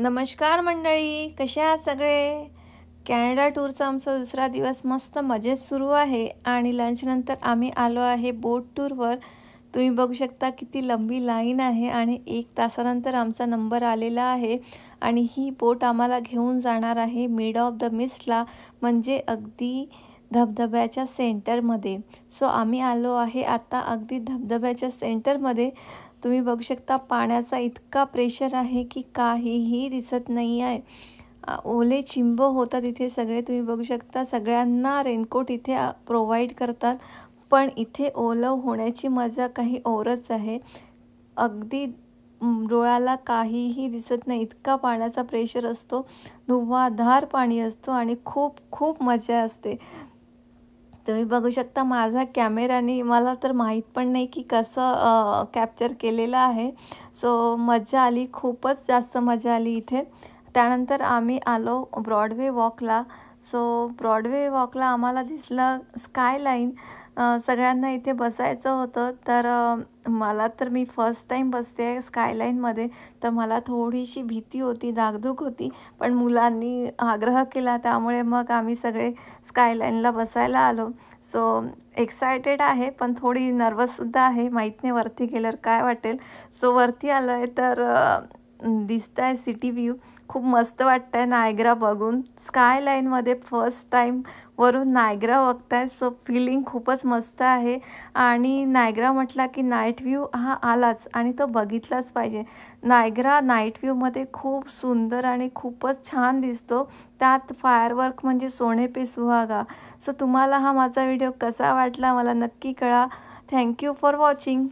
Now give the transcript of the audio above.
नमस्कार मंडळी कशा आहात सगळे कॅनडा टूरचा आमचा दुसरा दिवस मस्त मजेत सुरू आहे आणि लंचनंतर आम्ही आलो आहे बोट टूरवर तुम्ही बघू शकता किती लंबी लाईन आहे आणि एक तासानंतर आमचा नंबर आलेला आहे आणि ही बोट आम्हाला घेऊन जाणार आहे मिड ऑफ द मिस्टला म्हणजे अगदी धबधब्याच्या सेंटरमध्ये सो आम्ही आलो आहे आता अगदी धबधब्याच्या सेंटरमध्ये तुम्ही बघू शकता पाण्याचा इतका प्रेशर आहे की काहीही दिसत नाही आहे ओले चिंब होतात इथे सगळे तुम्ही बघू शकता सगळ्यांना रेनकोट इथे प्रोव्हाइड करतात पण इथे ओलं होण्याची मजा काही औरच आहे अगदी डोळ्याला काहीही दिसत नाही इतका पाण्याचा प्रेशर असतो धुवाधार पाणी असतो आणि खूप खूप मजा असते तुम्ही बघू शकता माझा कॅमेराने मला तर माहीत पण नाही की कसं कॅप्चर केलेलं आहे सो मजा आली खूपच जास्त मजा आली इथे त्यानंतर आम्ही आलो ब्रॉडवे वॉकला सो ब्रॉडवे वॉकला आम्हाला दिसलं स्कायलाईन सगळ्यांना इथे बसायचं होतं तर मला तर मी फर्स्ट टाईम बसते आहे स्कायलाईनमध्ये तर मला थोडीशी भीती होती धाकधूक होती पण मुलांनी आग्रह केला त्यामुळे मग आम्ही सगळे स्कायलाईनला बसायला आलो सो एक्सायटेड आहे पण थोडी नर्वससुद्धा आहे माहीत नाही वरती गेल्यावर काय वाटेल सो वरती आलो आहे तर दिसत आहे सिटी व्ह्यू खूप मस्त वाटतं आहे नायग्रा बघून स्काय लाईनमध्ये फर्स्ट टाईम वरून नायग्रा बघताय सो फिलिंग खूपच मस्त आहे आणि नायग्रा म्हटला की नाईट व्ह्यू हा आलाच आणि तो बघितलाच पाहिजे नायग्रा नाईट व्ह्यूमध्ये खूप सुंदर आणि खूपच छान दिसतो त्यात फायरवर्क म्हणजे सोने पे सुहागा सो तुम्हाला हा माझा व्हिडिओ कसा वाटला मला नक्की कळा थँक्यू फॉर वॉचिंग